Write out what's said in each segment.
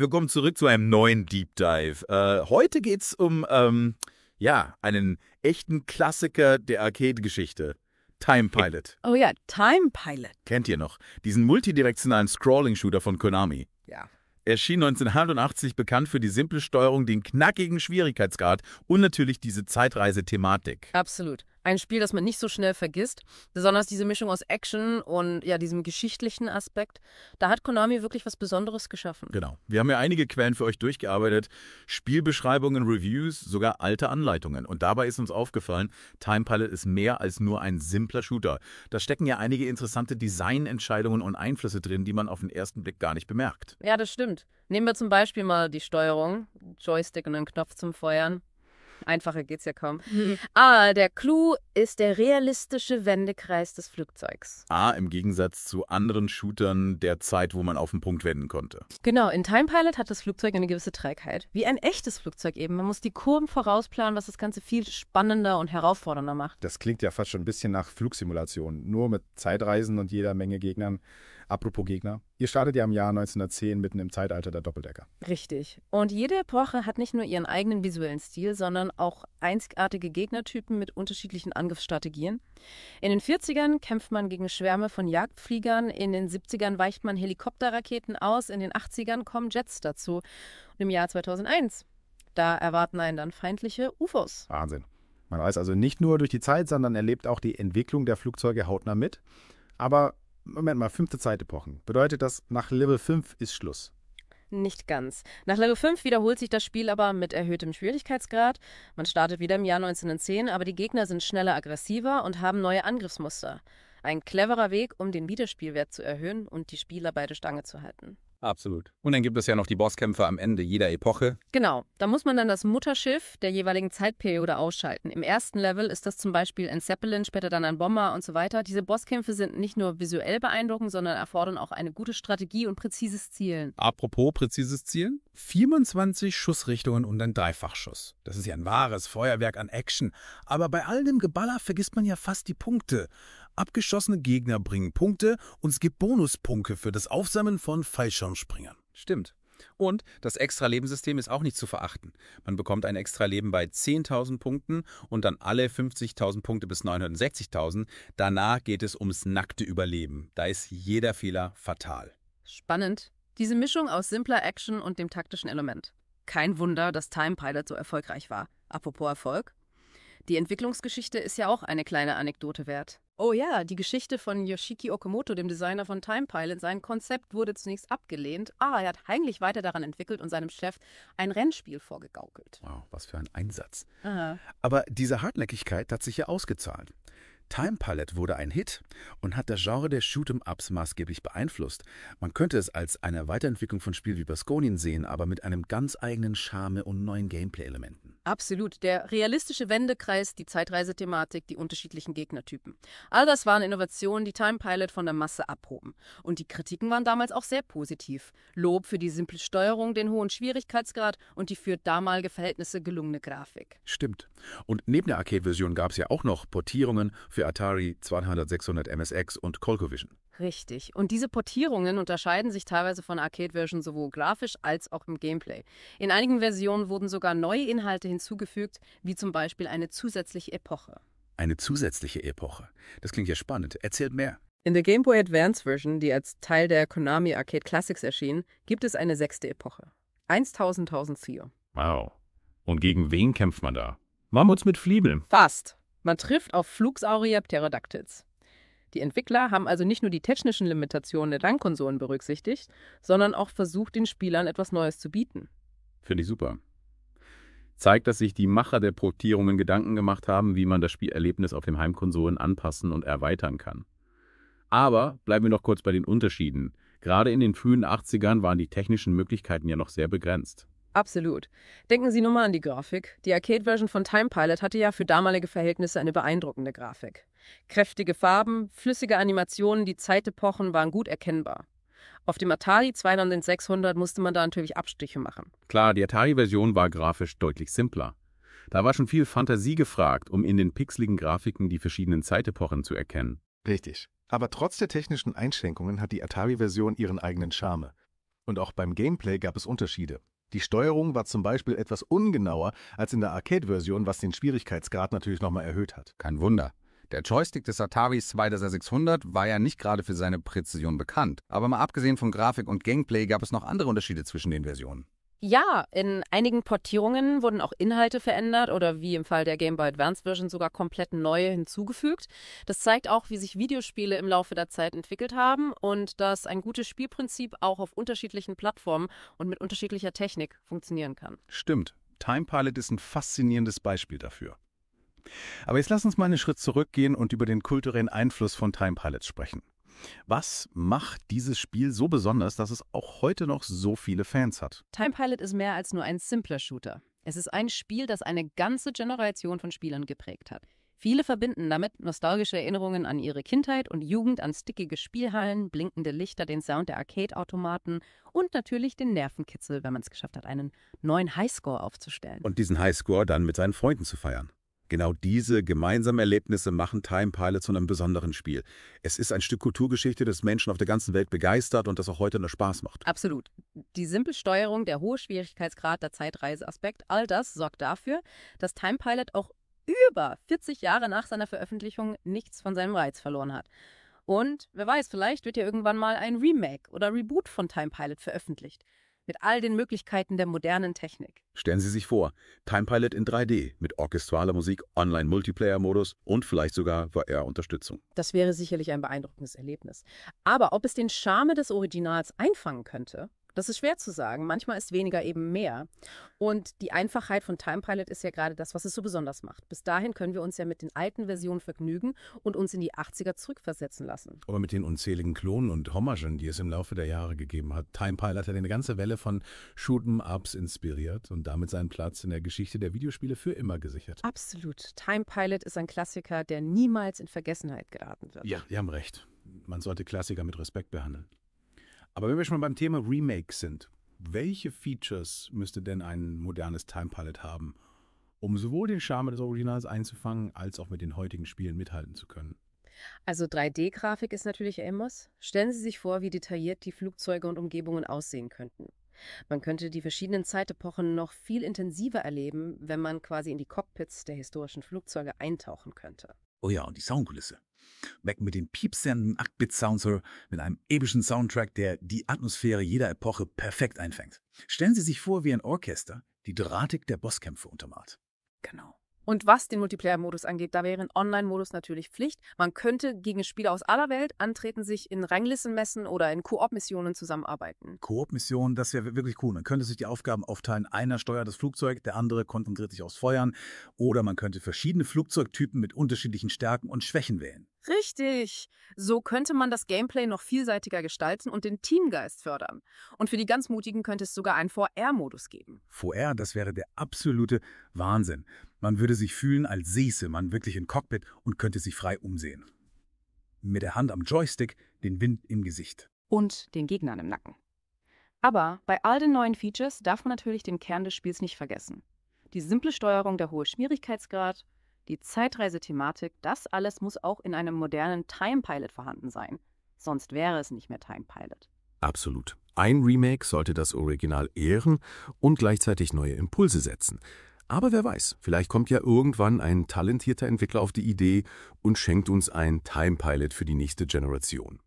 Willkommen zurück zu einem neuen Deep Dive. Äh, heute geht es um, ähm, ja, einen echten Klassiker der Arcade-Geschichte. Time Pilot. Oh ja, Time Pilot. Kennt ihr noch? Diesen multidirektionalen Scrolling-Shooter von Konami. Ja. Erschien 1988 bekannt für die simple Steuerung, den knackigen Schwierigkeitsgrad und natürlich diese Zeitreise-Thematik. Absolut ein Spiel, das man nicht so schnell vergisst. Besonders diese Mischung aus Action und ja, diesem geschichtlichen Aspekt. Da hat Konami wirklich was Besonderes geschaffen. Genau. Wir haben ja einige Quellen für euch durchgearbeitet. Spielbeschreibungen, Reviews, sogar alte Anleitungen. Und dabei ist uns aufgefallen, Time Pilot ist mehr als nur ein simpler Shooter. Da stecken ja einige interessante Designentscheidungen und Einflüsse drin, die man auf den ersten Blick gar nicht bemerkt. Ja, das stimmt. Nehmen wir zum Beispiel mal die Steuerung, Joystick und einen Knopf zum Feuern. Einfacher geht's ja kaum. Mhm. Aber ah, der Clou ist der realistische Wendekreis des Flugzeugs. Ah, im Gegensatz zu anderen Shootern der Zeit, wo man auf den Punkt wenden konnte. Genau, in Time Pilot hat das Flugzeug eine gewisse Trägheit. Wie ein echtes Flugzeug eben. Man muss die Kurven vorausplanen, was das Ganze viel spannender und herausfordernder macht. Das klingt ja fast schon ein bisschen nach Flugsimulation. Nur mit Zeitreisen und jeder Menge Gegnern. Apropos Gegner, ihr startet ja im Jahr 1910 mitten im Zeitalter der Doppeldecker. Richtig. Und jede Epoche hat nicht nur ihren eigenen visuellen Stil, sondern auch einzigartige Gegnertypen mit unterschiedlichen Angriffsstrategien. In den 40ern kämpft man gegen Schwärme von Jagdfliegern, in den 70ern weicht man Helikopterraketen aus, in den 80ern kommen Jets dazu. Und im Jahr 2001, da erwarten einen dann feindliche UFOs. Wahnsinn. Man reist also nicht nur durch die Zeit, sondern erlebt auch die Entwicklung der Flugzeuge hautnah mit. Aber Moment mal, fünfte Zeitepochen. Bedeutet das, nach Level 5 ist Schluss? Nicht ganz. Nach Level 5 wiederholt sich das Spiel aber mit erhöhtem Schwierigkeitsgrad. Man startet wieder im Jahr 1910, aber die Gegner sind schneller aggressiver und haben neue Angriffsmuster. Ein cleverer Weg, um den Wiederspielwert zu erhöhen und die Spieler bei der Stange zu halten. Absolut. Und dann gibt es ja noch die Bosskämpfe am Ende jeder Epoche. Genau, da muss man dann das Mutterschiff der jeweiligen Zeitperiode ausschalten. Im ersten Level ist das zum Beispiel ein Zeppelin, später dann ein Bomber und so weiter. Diese Bosskämpfe sind nicht nur visuell beeindruckend, sondern erfordern auch eine gute Strategie und präzises Zielen. Apropos präzises Zielen, 24 Schussrichtungen und ein Dreifachschuss. Das ist ja ein wahres Feuerwerk an Action. Aber bei all dem Geballer vergisst man ja fast die Punkte. Abgeschossene Gegner bringen Punkte und es gibt Bonuspunkte für das Aufsammeln von Fallschirmspringern. Stimmt. Und das Extra-Lebenssystem ist auch nicht zu verachten. Man bekommt ein Extra-Leben bei 10.000 Punkten und dann alle 50.000 Punkte bis 960.000. Danach geht es ums nackte Überleben. Da ist jeder Fehler fatal. Spannend. Diese Mischung aus simpler Action und dem taktischen Element. Kein Wunder, dass Time Pilot so erfolgreich war. Apropos Erfolg, die Entwicklungsgeschichte ist ja auch eine kleine Anekdote wert. Oh ja, die Geschichte von Yoshiki Okamoto, dem Designer von Time Pilot. Sein Konzept wurde zunächst abgelehnt, aber ah, er hat heimlich weiter daran entwickelt und seinem Chef ein Rennspiel vorgegaukelt. Wow, was für ein Einsatz. Aha. Aber diese Hartnäckigkeit hat sich ja ausgezahlt. Time Palette wurde ein Hit und hat das Genre der Shoot'em-Ups maßgeblich beeinflusst. Man könnte es als eine Weiterentwicklung von Spiel wie Baskonin sehen, aber mit einem ganz eigenen Charme und neuen Gameplay-Elementen. Absolut. Der realistische Wendekreis, die Zeitreisethematik, die unterschiedlichen Gegnertypen. All das waren Innovationen, die Time Pilot von der Masse abhoben. Und die Kritiken waren damals auch sehr positiv. Lob für die simple Steuerung, den hohen Schwierigkeitsgrad und die für damalige Verhältnisse gelungene Grafik. Stimmt. Und neben der Arcade-Version gab es ja auch noch Portierungen für Atari 2600 MSX und ColecoVision. Richtig. Und diese Portierungen unterscheiden sich teilweise von Arcade-Versionen sowohl grafisch als auch im Gameplay. In einigen Versionen wurden sogar neue Inhalte hinzugefügt, wie zum Beispiel eine zusätzliche Epoche. Eine zusätzliche Epoche. Das klingt ja spannend. Erzählt mehr. In der Game Boy Advance Version, die als Teil der Konami Arcade Classics erschien, gibt es eine sechste Epoche. 1000-1004. Wow. Und gegen wen kämpft man da? Mammuts mit Fliebeln. Fast. Man trifft auf Flugsaurier Pterodactyls. Die Entwickler haben also nicht nur die technischen Limitationen der Langkonsolen berücksichtigt, sondern auch versucht, den Spielern etwas Neues zu bieten. Finde ich super. Zeigt, dass sich die Macher der Portierungen Gedanken gemacht haben, wie man das Spielerlebnis auf den Heimkonsolen anpassen und erweitern kann. Aber bleiben wir noch kurz bei den Unterschieden. Gerade in den frühen 80ern waren die technischen Möglichkeiten ja noch sehr begrenzt. Absolut. Denken Sie nur mal an die Grafik. Die Arcade-Version von Time Pilot hatte ja für damalige Verhältnisse eine beeindruckende Grafik. Kräftige Farben, flüssige Animationen, die Zeitepochen waren gut erkennbar. Auf dem Atari 2600 musste man da natürlich Abstriche machen. Klar, die Atari-Version war grafisch deutlich simpler. Da war schon viel Fantasie gefragt, um in den pixeligen Grafiken die verschiedenen Zeitepochen zu erkennen. Richtig. Aber trotz der technischen Einschränkungen hat die Atari-Version ihren eigenen Charme. Und auch beim Gameplay gab es Unterschiede. Die Steuerung war zum Beispiel etwas ungenauer als in der Arcade-Version, was den Schwierigkeitsgrad natürlich nochmal erhöht hat. Kein Wunder. Der Joystick des Atari 2600 war ja nicht gerade für seine Präzision bekannt, aber mal abgesehen von Grafik und Gameplay gab es noch andere Unterschiede zwischen den Versionen. Ja, in einigen Portierungen wurden auch Inhalte verändert oder wie im Fall der Game Boy Advance Version sogar komplett neue hinzugefügt. Das zeigt auch, wie sich Videospiele im Laufe der Zeit entwickelt haben und dass ein gutes Spielprinzip auch auf unterschiedlichen Plattformen und mit unterschiedlicher Technik funktionieren kann. Stimmt. Time Pilot ist ein faszinierendes Beispiel dafür. Aber jetzt lass uns mal einen Schritt zurückgehen und über den kulturellen Einfluss von Time Pilots sprechen. Was macht dieses Spiel so besonders, dass es auch heute noch so viele Fans hat? Time Pilot ist mehr als nur ein simpler Shooter. Es ist ein Spiel, das eine ganze Generation von Spielern geprägt hat. Viele verbinden damit nostalgische Erinnerungen an ihre Kindheit und Jugend, an stickige Spielhallen, blinkende Lichter, den Sound der Arcade-Automaten und natürlich den Nervenkitzel, wenn man es geschafft hat, einen neuen Highscore aufzustellen. Und diesen Highscore dann mit seinen Freunden zu feiern. Genau diese gemeinsamen Erlebnisse machen Time Pilot zu einem besonderen Spiel. Es ist ein Stück Kulturgeschichte, das Menschen auf der ganzen Welt begeistert und das auch heute noch Spaß macht. Absolut. Die simple Steuerung, der hohe Schwierigkeitsgrad, der Zeitreiseaspekt, all das sorgt dafür, dass Time Pilot auch über 40 Jahre nach seiner Veröffentlichung nichts von seinem Reiz verloren hat. Und wer weiß, vielleicht wird ja irgendwann mal ein Remake oder Reboot von Time Pilot veröffentlicht mit all den Möglichkeiten der modernen Technik. Stellen Sie sich vor, Time Pilot in 3D mit orchestraler Musik, Online-Multiplayer-Modus und vielleicht sogar VR-Unterstützung. Das wäre sicherlich ein beeindruckendes Erlebnis. Aber ob es den Charme des Originals einfangen könnte? Das ist schwer zu sagen. Manchmal ist weniger eben mehr. Und die Einfachheit von Time Pilot ist ja gerade das, was es so besonders macht. Bis dahin können wir uns ja mit den alten Versionen vergnügen und uns in die 80er zurückversetzen lassen. Aber mit den unzähligen Klonen und Hommagen, die es im Laufe der Jahre gegeben hat, Time Pilot hat eine ganze Welle von Shoot'em-Ups inspiriert und damit seinen Platz in der Geschichte der Videospiele für immer gesichert. Absolut. Time Pilot ist ein Klassiker, der niemals in Vergessenheit geraten wird. Ja, Sie haben recht. Man sollte Klassiker mit Respekt behandeln. Aber wenn wir schon mal beim Thema Remake sind, welche Features müsste denn ein modernes Time Palette haben, um sowohl den Charme des Originals einzufangen, als auch mit den heutigen Spielen mithalten zu können? Also 3D-Grafik ist natürlich ein Muss. Stellen Sie sich vor, wie detailliert die Flugzeuge und Umgebungen aussehen könnten. Man könnte die verschiedenen Zeitepochen noch viel intensiver erleben, wenn man quasi in die Cockpits der historischen Flugzeuge eintauchen könnte. Oh ja, und die Soundkulisse. Weg mit den piepsenden 8-Bit-Sounds mit einem epischen Soundtrack, der die Atmosphäre jeder Epoche perfekt einfängt. Stellen Sie sich vor, wie ein Orchester die Drahtig der Bosskämpfe untermalt. Genau. Und was den Multiplayer-Modus angeht, da wäre ein Online-Modus natürlich Pflicht. Man könnte gegen Spieler aus aller Welt antreten, sich in Ranglisten messen oder in Koop-Missionen zusammenarbeiten. Koop-Missionen, das wäre wirklich cool. Man könnte sich die Aufgaben aufteilen. Einer steuert das Flugzeug, der andere konzentriert sich aufs Feuern. Oder man könnte verschiedene Flugzeugtypen mit unterschiedlichen Stärken und Schwächen wählen. Richtig. So könnte man das Gameplay noch vielseitiger gestalten und den Teamgeist fördern. Und für die ganz Mutigen könnte es sogar einen VR-Modus geben. VR, das wäre der absolute Wahnsinn. Man würde sich fühlen, als säße man wirklich im Cockpit und könnte sich frei umsehen. Mit der Hand am Joystick, den Wind im Gesicht. Und den Gegnern im Nacken. Aber bei all den neuen Features darf man natürlich den Kern des Spiels nicht vergessen. Die simple Steuerung, der hohe Schwierigkeitsgrad, die Zeitreisethematik, das alles muss auch in einem modernen Time Pilot vorhanden sein. Sonst wäre es nicht mehr Time Pilot. Absolut. Ein Remake sollte das Original ehren und gleichzeitig neue Impulse setzen. Aber wer weiß, vielleicht kommt ja irgendwann ein talentierter Entwickler auf die Idee und schenkt uns ein Time Pilot für die nächste Generation.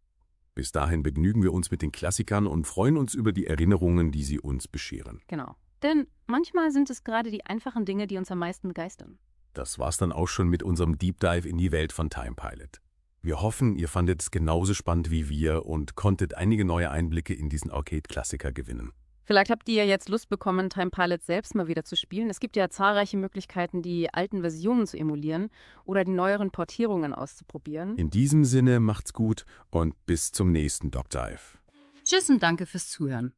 Bis dahin begnügen wir uns mit den Klassikern und freuen uns über die Erinnerungen, die sie uns bescheren. Genau. Denn manchmal sind es gerade die einfachen Dinge, die uns am meisten begeistern. Das war's dann auch schon mit unserem Deep Dive in die Welt von Time Pilot. Wir hoffen, ihr fandet es genauso spannend wie wir und konntet einige neue Einblicke in diesen Arcade-Klassiker gewinnen. Vielleicht habt ihr jetzt Lust bekommen, Time Pilot selbst mal wieder zu spielen. Es gibt ja zahlreiche Möglichkeiten, die alten Versionen zu emulieren oder die neueren Portierungen auszuprobieren. In diesem Sinne macht's gut und bis zum nächsten Dive. Tschüss und danke fürs Zuhören.